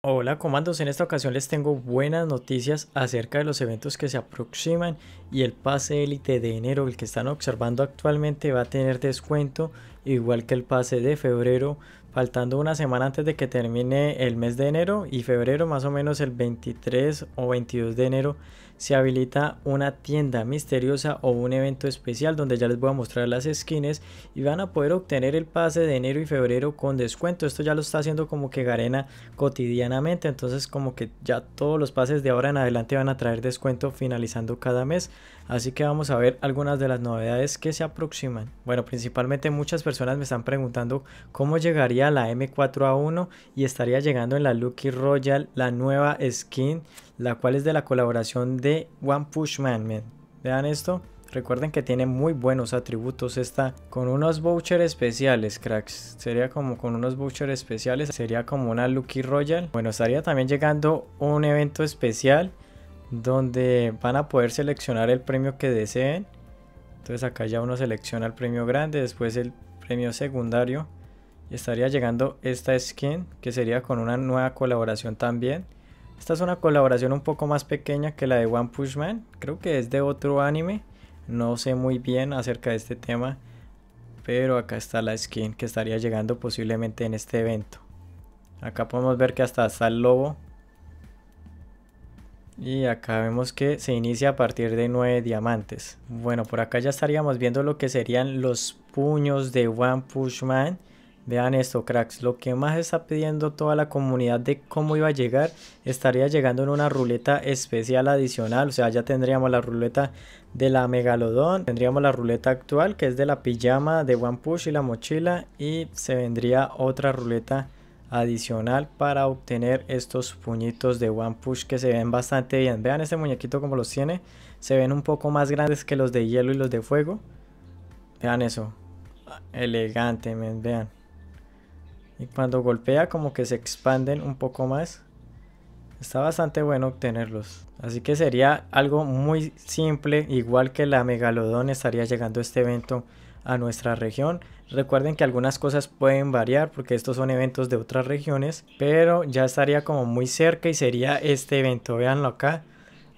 Hola comandos, en esta ocasión les tengo buenas noticias acerca de los eventos que se aproximan y el pase élite de enero, el que están observando actualmente va a tener descuento igual que el pase de febrero, faltando una semana antes de que termine el mes de enero y febrero más o menos el 23 o 22 de enero se habilita una tienda misteriosa o un evento especial donde ya les voy a mostrar las skins y van a poder obtener el pase de enero y febrero con descuento. Esto ya lo está haciendo como que Garena cotidianamente, entonces como que ya todos los pases de ahora en adelante van a traer descuento finalizando cada mes. Así que vamos a ver algunas de las novedades que se aproximan. Bueno, principalmente muchas personas me están preguntando cómo llegaría la M4A1 y estaría llegando en la Lucky Royal la nueva skin la cual es de la colaboración de One Push Man. Vean esto. Recuerden que tiene muy buenos atributos esta con unos vouchers especiales, cracks. Sería como con unos vouchers especiales, sería como una Lucky Royal. Bueno, estaría también llegando un evento especial donde van a poder seleccionar el premio que deseen. Entonces acá ya uno selecciona el premio grande, después el premio secundario. Y estaría llegando esta skin que sería con una nueva colaboración también. Esta es una colaboración un poco más pequeña que la de One Push Man. Creo que es de otro anime. No sé muy bien acerca de este tema. Pero acá está la skin que estaría llegando posiblemente en este evento. Acá podemos ver que hasta está el lobo. Y acá vemos que se inicia a partir de 9 diamantes. Bueno, por acá ya estaríamos viendo lo que serían los puños de One Push Man. Vean esto, cracks. Lo que más está pidiendo toda la comunidad de cómo iba a llegar, estaría llegando en una ruleta especial adicional. O sea, ya tendríamos la ruleta de la Megalodón, tendríamos la ruleta actual que es de la pijama, de One Push y la mochila. Y se vendría otra ruleta adicional para obtener estos puñitos de One Push que se ven bastante bien. Vean este muñequito como los tiene. Se ven un poco más grandes que los de hielo y los de fuego. Vean eso. Elegante, vean. Y cuando golpea como que se expanden un poco más. Está bastante bueno obtenerlos. Así que sería algo muy simple, igual que la Megalodón estaría llegando este evento a nuestra región. Recuerden que algunas cosas pueden variar porque estos son eventos de otras regiones, pero ya estaría como muy cerca y sería este evento. Veanlo acá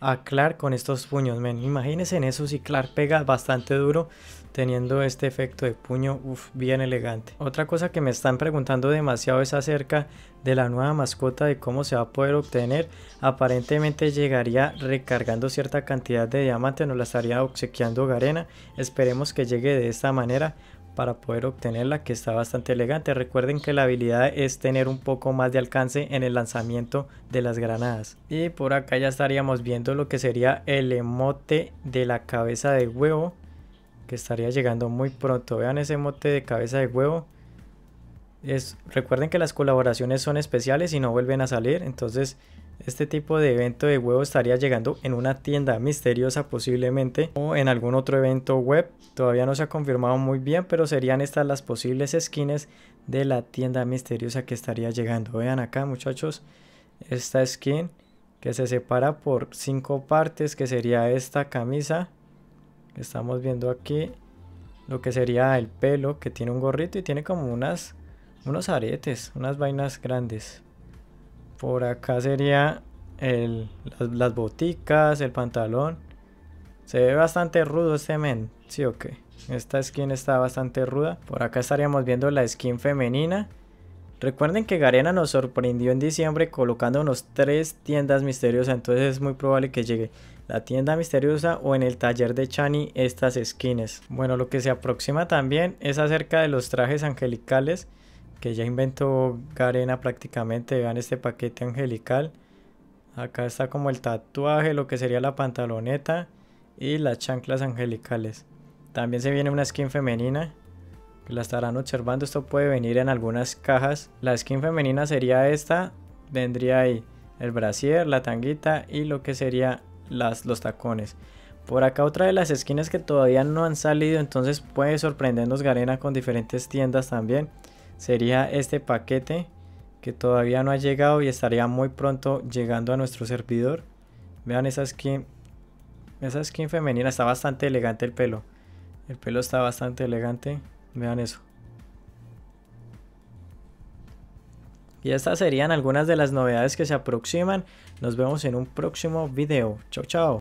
a Clark con estos puños, Imagínense en eso si Clark pega bastante duro teniendo este efecto de puño bien elegante. Otra cosa que me están preguntando demasiado es acerca de la nueva mascota de cómo se va a poder obtener. Aparentemente llegaría recargando cierta cantidad de diamantes nos la estaría obsequiando Garena. Esperemos que llegue de esta manera para poder obtenerla que está bastante elegante. Recuerden que la habilidad es tener un poco más de alcance en el lanzamiento de las granadas. Y por acá ya estaríamos viendo lo que sería el emote de la cabeza de huevo que estaría llegando muy pronto. Vean ese mote de cabeza de huevo. Es, recuerden que las colaboraciones son especiales y no vuelven a salir. Entonces, este tipo de evento de huevo estaría llegando en una tienda misteriosa posiblemente o en algún otro evento web. Todavía no se ha confirmado muy bien, pero serían estas las posibles skins de la tienda misteriosa que estaría llegando. Vean acá muchachos, esta skin que se separa por cinco partes, que sería esta camisa, Estamos viendo aquí lo que sería el pelo, que tiene un gorrito y tiene como unas, unos aretes, unas vainas grandes. Por acá sería el, las, boticas, el pantalón. Se ve bastante rudo este men, ¿sí o qué? Esta skin está bastante ruda. Por acá estaríamos viendo la skin femenina. Recuerden que Garena nos sorprendió en diciembre colocando colocándonos tres tiendas misteriosas, entonces es muy probable que llegue la tienda misteriosa o en el taller de Chani estas skins. Bueno, lo que se aproxima también es acerca de los trajes angelicales que ya inventó Garena prácticamente, vean este paquete angelical. Acá está como el tatuaje, lo que sería la pantaloneta y las chanclas angelicales. También se viene una skin femenina que la estarán observando. Esto puede venir en algunas cajas. La skin femenina sería esta. Vendría ahí el brasier, la tanguita y lo que sería las, los tacones. Por acá otra de las skins que todavía no han salido, entonces puede sorprendernos Garena con diferentes tiendas también. Sería este paquete que todavía no ha llegado y estaría muy pronto llegando a nuestro servidor. Vean esa skin, esa skin femenina, está bastante elegante el pelo. El pelo está bastante elegante. Vean eso. Y estas serían algunas de las novedades que se aproximan. Nos vemos en un próximo video. Chao, chao.